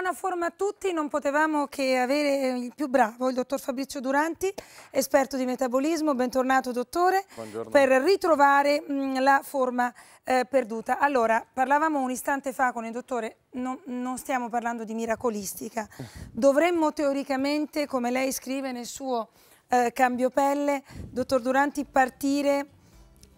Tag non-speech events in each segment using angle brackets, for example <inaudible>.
buona forma a tutti, non potevamo che avere eh, il più bravo, il dottor Fabrizio Duranti, esperto di metabolismo, bentornato dottore, Buongiorno. per ritrovare mh, mm, la forma eh, perduta. Allora, parlavamo un istante fa con il dottore, no, non stiamo parlando di miracolistica, <laughs> dovremmo teoricamente, come lei scrive nel suo eh, cambio pelle, dottor Duranti, partire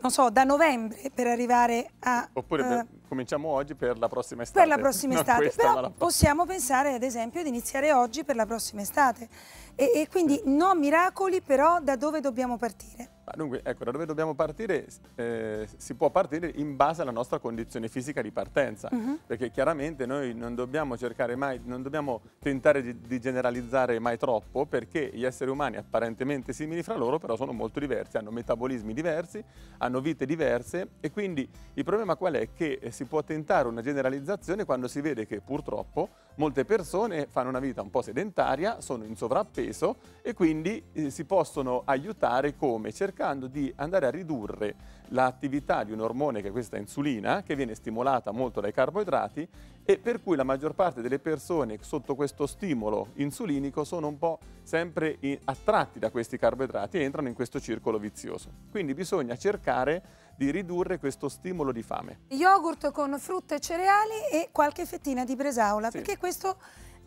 non so, da novembre per arrivare a... Oppure eh, cominciamo oggi per la prossima estate. Per la prossima <laughs> estate, questa, però prossima. possiamo pensare ad esempio di iniziare oggi per la prossima estate. E, e quindi no miracoli, però da dove dobbiamo partire? Dunque, ecco, da dove dobbiamo partire eh, si può partire in base alla nostra condizione fisica di partenza, uh mm-hmm. -huh. perché chiaramente noi non dobbiamo cercare mai, non dobbiamo tentare di, di, generalizzare mai troppo, perché gli esseri umani apparentemente simili fra loro, però sono molto diversi, hanno metabolismi diversi, hanno vite diverse e quindi il problema qual è? Che si può tentare una generalizzazione quando si vede che purtroppo Molte persone fanno una vita un po' sedentaria, sono in sovrappeso e quindi eh, si possono aiutare come? Cercando di andare a ridurre l'attività di un ormone che è questa insulina, che viene stimolata molto dai carboidrati e per cui la maggior parte delle persone sotto questo stimolo insulinico sono un po' sempre attratti da questi carboidrati e entrano in questo circolo vizioso. Quindi bisogna cercare di ridurre questo stimolo di fame. Yogurt con frutta e cereali e qualche fettina di bresaola, sì. perché questo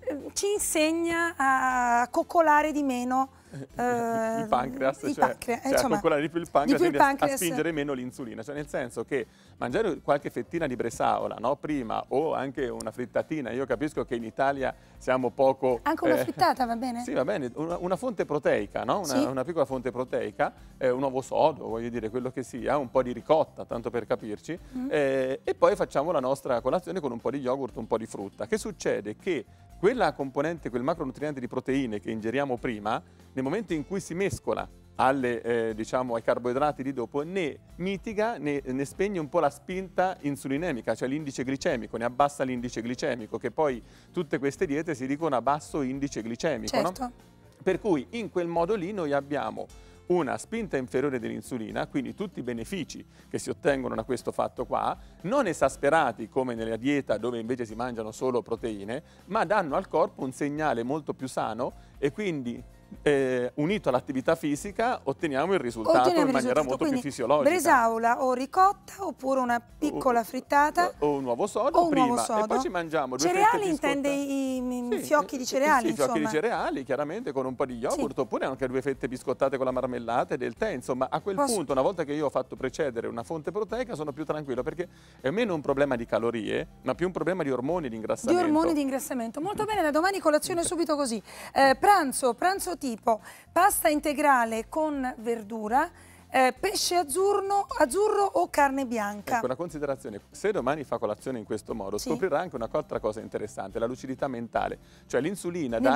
eh, ci insegna a coccolare di meno eh, il pancreas, cioè, pancreas, eh, cioè insomma, a di più il pancreas, più il pancreas. A, spingere meno l'insulina, cioè nel senso che mangiare qualche fettina di bresaola no, prima o anche una frittatina, io capisco che in Italia siamo poco... Anche una eh, frittata va bene? <laughs> Sì va bene, una, una fonte proteica, no? una, sì. una, piccola fonte proteica, eh, un uovo sodo, voglio dire quello che sia, un po' di ricotta, tanto per capirci, mm. Eh, e poi facciamo la nostra colazione con un po' di yogurt, un po' di frutta. Che succede? Che quella componente, quel macronutriente di proteine che ingeriamo prima, nel momento in cui si mescola alle, eh, diciamo, ai carboidrati di dopo, ne mitiga, ne, ne, spegne un po' la spinta insulinemica, cioè l'indice glicemico, ne abbassa l'indice glicemico, che poi tutte queste diete si dicono a basso indice glicemico. Certo. No? Per cui in quel modo lì noi abbiamo una spinta inferiore dell'insulina, quindi tutti i benefici che si ottengono da questo fatto qua, non esasperati come nella dieta dove invece si mangiano solo proteine, ma danno al corpo un segnale molto più sano e quindi eh, unito all'attività fisica otteniamo il risultato otteniamo in maniera risultato. molto Quindi, più fisiologica. Bresaula o ricotta oppure una piccola frittata. O, un uovo sodo o un prima uovo sodo. e poi ci mangiamo due Cereali intende i, i sì, fiocchi di cereali? Sì, i fiocchi di cereali chiaramente con un po' di yogurt sì. oppure anche due fette biscottate con la marmellata e del tè. Insomma a quel Posso... punto una volta che io ho fatto precedere una fonte proteica sono più tranquillo perché è meno un problema di calorie ma più un problema di ormoni di ingrassamento. Di ormoni di ingrassamento. Molto bene, da domani colazione subito così. Eh, pranzo, pranzo tipo pasta integrale con verdura, eh, pesce azzurro, azzurro, o carne bianca. Ecco, una considerazione, se domani fa colazione in questo modo sì. scoprirà anche un'altra cosa interessante, la lucidità mentale, cioè l'insulina dà,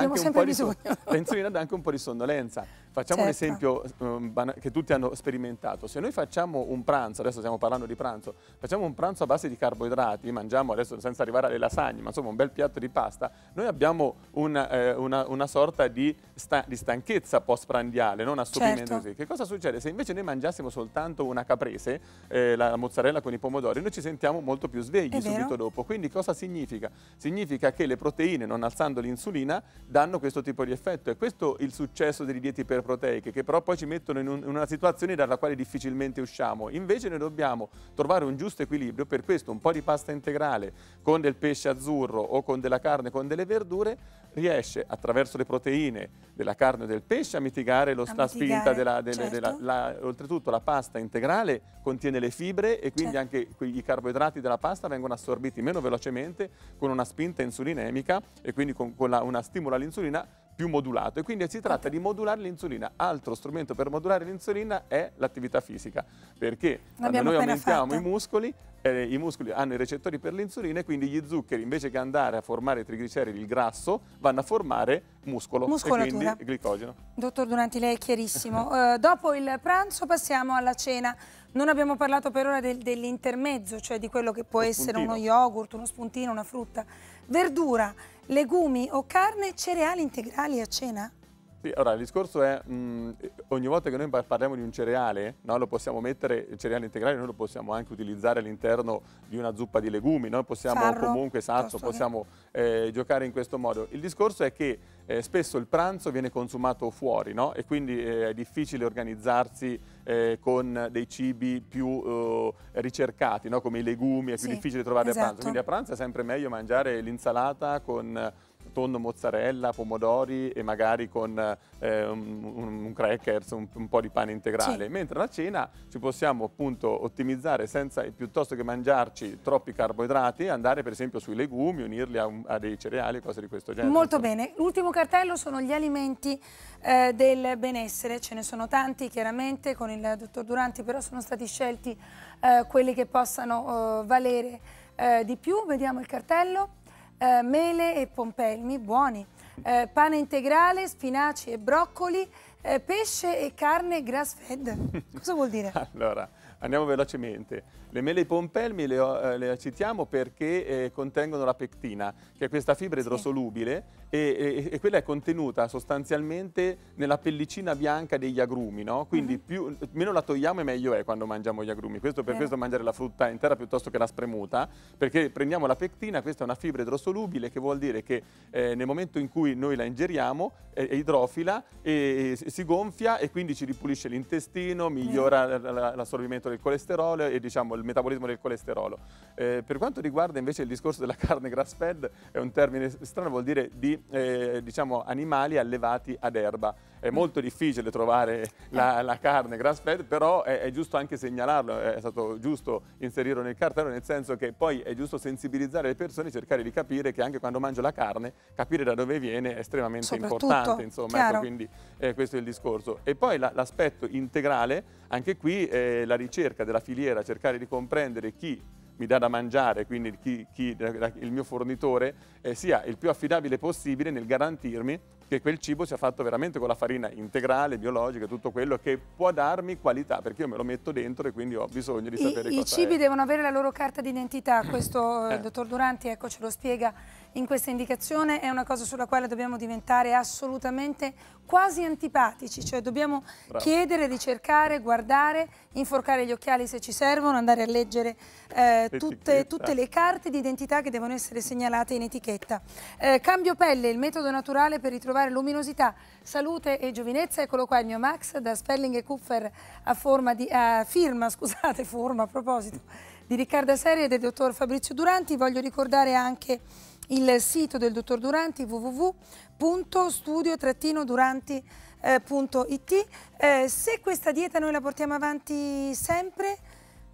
<laughs> dà anche un po' di sonnolenza Facciamo certo. un esempio um, che tutti hanno sperimentato. Se noi facciamo un pranzo, adesso stiamo parlando di pranzo, facciamo un pranzo a base di carboidrati, mangiamo adesso senza arrivare alle lasagne, ma insomma un bel piatto di pasta, noi abbiamo una, eh, una, una sorta di, sta di stanchezza postprandiale, non assopimento certo. Che cosa succede? Se invece noi mangiassimo soltanto una caprese, eh, la mozzarella con i pomodori, noi ci sentiamo molto più svegli È subito vero. dopo. Quindi cosa significa? Significa che le proteine, non alzando l'insulina, danno questo tipo di effetto. E questo è il successo delle dieti per proteiche che però poi ci mettono in, un, in una situazione dalla quale difficilmente usciamo. Invece noi dobbiamo trovare un giusto equilibrio, per questo un po' di pasta integrale con del pesce azzurro o con della carne, con delle verdure, riesce attraverso le proteine della carne o del pesce a mitigare lo, a la spinta della, della, certo. della la, oltretutto la pasta integrale contiene le fibre e quindi certo. anche i carboidrati della pasta vengono assorbiti meno velocemente con una spinta insulinemica e quindi con, con la, una stimolo all'insulina più modulato e quindi si tratta di modulare l'insulina. Altro strumento per modulare l'insulina è l'attività fisica, perché quando noi aumentiamo fatto. i muscoli, eh, i muscoli hanno i recettori per l'insulina e quindi gli zuccheri invece che andare a formare trigliceridi, il grasso, vanno a formare muscolo e quindi glicogeno. Dottor Duranti, lei è chiarissimo. uh, <laughs> dopo il pranzo passiamo alla cena. Non abbiamo parlato per ora del, dell'intermezzo, cioè di quello che può lo essere spuntino. uno yogurt, uno spuntino, una frutta. Verdura legumi o carne, cereali integrali a cena? Sì, allora il discorso è mh, ogni volta che noi parliamo di un cereale, no, lo possiamo mettere, il cereale integrale noi lo possiamo anche utilizzare all'interno di una zuppa di legumi, noi possiamo Sarro, comunque sazzo, esatto, possiamo eh, giocare in questo modo. Il discorso è che eh, spesso il pranzo viene consumato fuori no? e quindi eh, è difficile organizzarsi eh, con dei cibi più eh, ricercati, no? come i legumi, è più sì, difficile trovare esatto. a pranzo. Quindi a pranzo è sempre meglio mangiare l'insalata con tonno mozzarella, pomodori e magari con eh, un, un, crackers, un, un, po' di pane integrale, sì. mentre alla cena ci possiamo appunto ottimizzare senza, piuttosto che mangiarci troppi carboidrati, andare per esempio sui legumi, unirli a, a dei cereali, cose di questo genere. Molto bene, l'ultimo cartello sono gli alimenti eh, del benessere, ce ne sono tanti chiaramente con il dottor Duranti, però sono stati scelti eh, quelli che possano eh, valere eh, di più, vediamo il cartello eh, mele e pompelmi buoni, eh, pane integrale, spinaci e broccoli, eh, pesce e carne grass fed. <laughs> Cosa vuol dire? allora, andiamo velocemente. Le mele e i pompelmi le, eh, le citiamo perché eh, contengono la pectina, che è questa fibra idrosolubile sì e, e, e, quella è contenuta sostanzialmente nella pellicina bianca degli agrumi, no? quindi mm -hmm. più, meno la togliamo e meglio è quando mangiamo gli agrumi, questo per Vero. questo mangiare la frutta intera piuttosto che la spremuta, perché prendiamo la pectina, questa è una fibra idrosolubile che vuol dire che eh, nel momento in cui noi la ingeriamo è, eh, è idrofila e, e, si gonfia e quindi ci ripulisce l'intestino, migliora l'assorbimento del colesterolo e diciamo il metabolismo del colesterolo. Eh, per quanto riguarda invece il discorso della <laughs> carne grass fed è un termine strano, vuol dire di eh, diciamo, animali allevati ad erba. È mm. molto difficile trovare la, eh. la carne grass fed, però è, è, giusto anche segnalarlo, è stato giusto inserirlo nel cartello, nel senso che poi è giusto sensibilizzare le persone cercare di capire che anche quando mangio la carne, capire da dove viene è estremamente importante, insomma, ecco, quindi eh, questo è il discorso. E poi l'aspetto integrale, anche qui eh, la ricerca della filiera, cercare di comprendere chi mi dà da mangiare, quindi chi, chi, il mio fornitore, eh, sia il più affidabile possibile nel garantirmi che quel cibo sia fatto veramente con la farina integrale, biologica, tutto quello che può darmi qualità, perché io me lo metto dentro e quindi ho bisogno di sapere I, cosa I cibi è. devono avere la loro carta d'identità, eh. questo eh. il eh. dottor Duranti ecco, ce lo spiega in questa indicazione, è una cosa sulla quale dobbiamo diventare assolutamente quasi antipatici, cioè dobbiamo Bravo. chiedere, ricercare, guardare, inforcare gli occhiali se ci servono, andare a leggere eh, tutte, tutte, le carte d'identità che devono essere segnalate in etichetta. Eh, cambio pelle, il metodo naturale per ritrovare trovare luminosità, salute e giovinezza. Eccolo qua il mio Max da Spelling e Kupfer a, forma di, a firma, <laughs> scusate, forma a proposito, di Riccarda Serie e del dottor Fabrizio Duranti. Voglio ricordare anche il sito del dottor Duranti www.studio-duranti.it. Eh, eh, se questa dieta noi la portiamo avanti sempre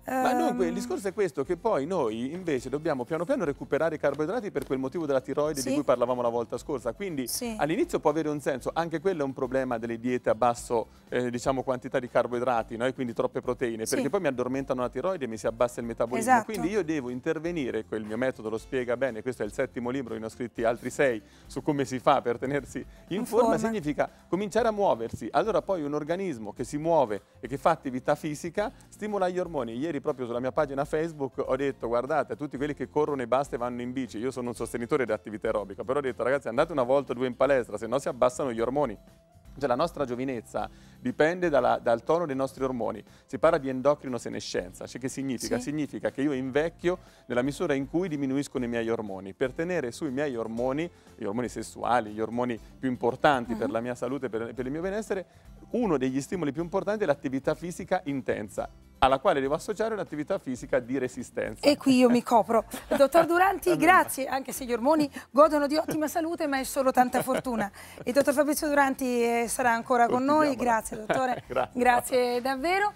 ma dunque il ehm, discorso è questo, che poi noi invece dobbiamo piano piano recuperare i carboidrati per quel motivo della tiroide sì. di cui parlavamo la volta scorsa, quindi sì. all'inizio può avere un senso, anche quello è un problema delle diete a basso eh, diciamo, quantità di carboidrati no? e quindi troppe proteine, sì. perché poi mi addormentano la tiroide e mi si abbassa il metabolismo, esatto. quindi io devo intervenire, il mio metodo lo spiega bene, questo è il settimo libro, ne ho scritti altri sei su come si fa per tenersi in, in forma, forma, significa cominciare a muoversi, allora poi un organismo che si muove e che fa attività fisica stimola gli ormoni, ieri ieri proprio sulla mia pagina Facebook ho detto guardate a tutti quelli che corrono e basta e vanno in bici, io sono un sostenitore di attività aerobica, però ho detto ragazzi andate una volta o due in palestra, se no si abbassano gli ormoni. Cioè la nostra giovinezza dipende dalla, dal tono dei nostri ormoni. Si parla di endocrinosenescenza, cioè che significa? Sì. Significa che io invecchio nella misura in cui diminuiscono i miei ormoni. Per tenere sui miei ormoni, gli ormoni sessuali, gli ormoni più importanti uh -huh. per mhm. la mia salute e per, per il mio benessere, uno degli stimoli più importanti è l'attività fisica intensa alla quale devo associare un'attività fisica di resistenza. E qui io mi copro. <laughs> Dottor Duranti, grazie, anche se gli ormoni godono di ottima salute, ma è solo tanta fortuna. Il dottor Fabrizio Duranti eh, sarà ancora con noi, grazie dottore, <laughs> grazie. grazie davvero.